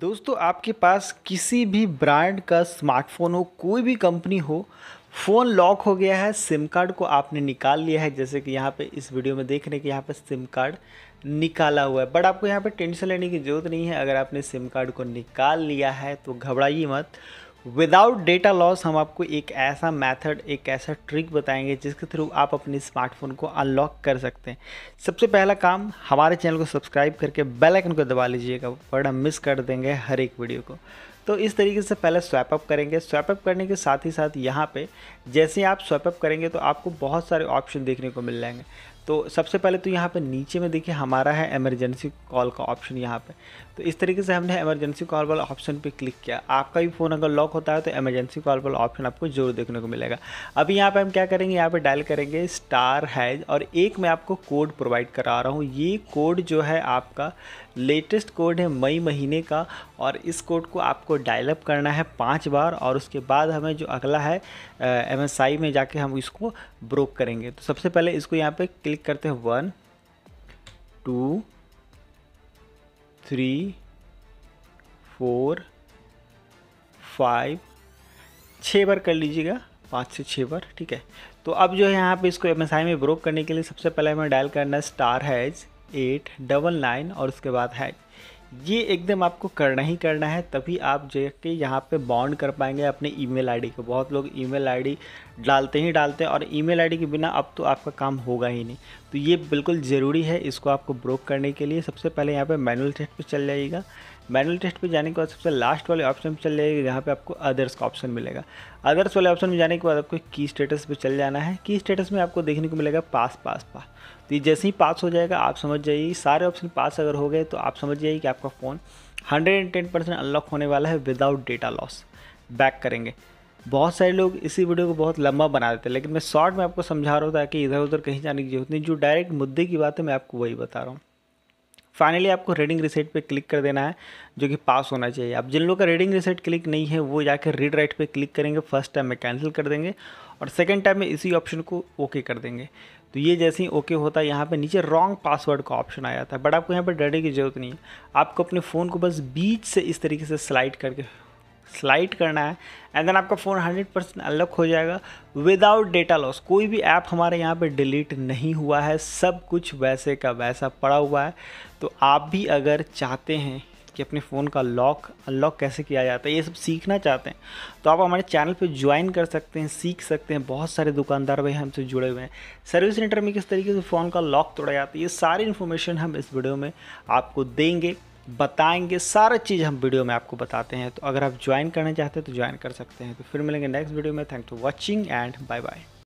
दोस्तों आपके पास किसी भी ब्रांड का स्मार्टफोन हो कोई भी कंपनी हो फ़ोन लॉक हो गया है सिम कार्ड को आपने निकाल लिया है जैसे कि यहाँ पे इस वीडियो में देख रहे हैं कि यहाँ पे सिम कार्ड निकाला हुआ है बट आपको यहाँ पे टेंशन लेने की ज़रूरत नहीं है अगर आपने सिम कार्ड को निकाल लिया है तो घबराइए मत विदाउट डेटा लॉस हम आपको एक ऐसा मेथड एक ऐसा ट्रिक बताएंगे जिसके थ्रू आप अपने स्मार्टफोन को अनलॉक कर सकते हैं सबसे पहला काम हमारे चैनल को सब्सक्राइब करके बेल आइकन को दबा लीजिएगा वर्ड हम मिस कर देंगे हर एक वीडियो को तो इस तरीके से पहले स्वैप अप करेंगे स्वैप अप करने के साथ ही साथ यहाँ पे जैसे आप स्वैप अप करेंगे तो आपको बहुत सारे ऑप्शन देखने को मिल जाएंगे तो सबसे पहले तो यहाँ पे नीचे में देखिए हमारा है एमरजेंसी कॉल का ऑप्शन यहाँ पे तो इस तरीके से हमने एमरजेंसी कॉल वाला ऑप्शन पे क्लिक किया आपका भी फ़ोन अगर लॉक होता है तो एमरजेंसी कॉल वाला ऑप्शन आपको जरूर देखने को मिलेगा अभी यहाँ पे हम क्या करेंगे यहाँ पे डायल करेंगे स्टार हैज और एक मैं आपको कोड प्रोवाइड करा रहा हूँ ये कोड जो है आपका लेटेस्ट कोड है मई महीने का और इस कोड को आपको डायलअप करना है पाँच बार और उसके बाद हमें जो अगला है एम में जाके हम इसको ब्रोक करेंगे तो सबसे पहले इसको यहाँ पर क्लिक क्लिक करते हैं one two three four five छः बार कर लीजिएगा पाँच से छः बार ठीक है तो अब जो है यहाँ पे इसको एम में ब्रोक करने के लिए सबसे पहले हमें डायल करना है star hash eight double nine और उसके बाद हैज ये एकदम आपको करना ही करना है तभी आप जाके यहाँ पे बॉन्ड कर पाएंगे अपने ईमेल आईडी को बहुत लोग ईमेल आईडी डालते ही डालते हैं और ईमेल आईडी के बिना अब तो आपका काम होगा ही नहीं तो ये बिल्कुल ज़रूरी है इसको आपको ब्रोक करने के लिए सबसे पहले यहाँ पे मैनुअल टेस्ट पे चल जाइएगा मैनुअल टेस्ट पे जाने के बाद सबसे लास्ट वाले ऑप्शन पर चल जाइएगा जहाँ पर आपको अदर्स का ऑप्शन मिलेगा अदर्स वाले ऑप्शन में जाने के बाद आपको की स्टेटस पर चल जाना है की स्टेटस में आपको देखने को मिलेगा पास पास पास तो जैसे ही पास हो जाएगा आप समझ जाइए सारे ऑप्शन पास अगर हो गए तो आप समझ जाइए कि आपका phone hundred and ten percent unlock होने वाला है विदाउट डेटा लॉस बैक करेंगे बहुत सारे लोग इसी वीडियो को बहुत लंबा बना देते हैं लेकिन मैं शॉर्ट में आपको समझा रहा हूँ ताकि इधर उधर कहीं जाने की जरूरत नहीं जो डायरेक्ट मुद्दे की बात है मैं आपको वही बता रहा हूँ फाइनली आपको रीडिंग रिसेट पे क्लिक कर देना है जो कि पास होना चाहिए अब जिन लोग का रीडिंग रिसेट क्लिक नहीं है वो जाकर रीड राइट पे क्लिक करेंगे फर्स्ट टाइम में कैंसिल कर देंगे और सेकेंड टाइम में इसी ऑप्शन को ओके कर देंगे तो ये जैसे ही ओके होता है यहाँ पर नीचे रॉन्ग पासवर्ड का ऑप्शन आ जाता है बट आपको यहाँ पर डरने की जरूरत नहीं है आपको अपने फ़ोन को बस बीच से इस तरीके से स्लाइड करके स्लाइड करना है एंड देन आपका फ़ोन हंड्रेड परसेंट अनलॉक हो जाएगा विदाउट डेटा लॉस कोई भी ऐप हमारे यहाँ पे डिलीट नहीं हुआ है सब कुछ वैसे का वैसा पड़ा हुआ है तो आप भी अगर चाहते हैं कि अपने फ़ोन का लॉक अनलॉक कैसे किया जाता है ये सब सीखना चाहते हैं तो आप हमारे चैनल पे ज्वाइन कर सकते हैं सीख सकते हैं बहुत सारे दुकानदार भाई हमसे जुड़े हुए हैं सर्विस सेंटर में किस तरीके से फ़ोन का लॉक तोड़ा जाता है ये सारी इन्फॉर्मेशन हम इस वीडियो में आपको देंगे बताएंगे सारा चीज़ हम वीडियो में आपको बताते हैं तो अगर आप ज्वाइन करना चाहते हैं तो ज्वाइन कर सकते हैं तो फिर मिलेंगे नेक्स्ट वीडियो में thank for watching and bye bye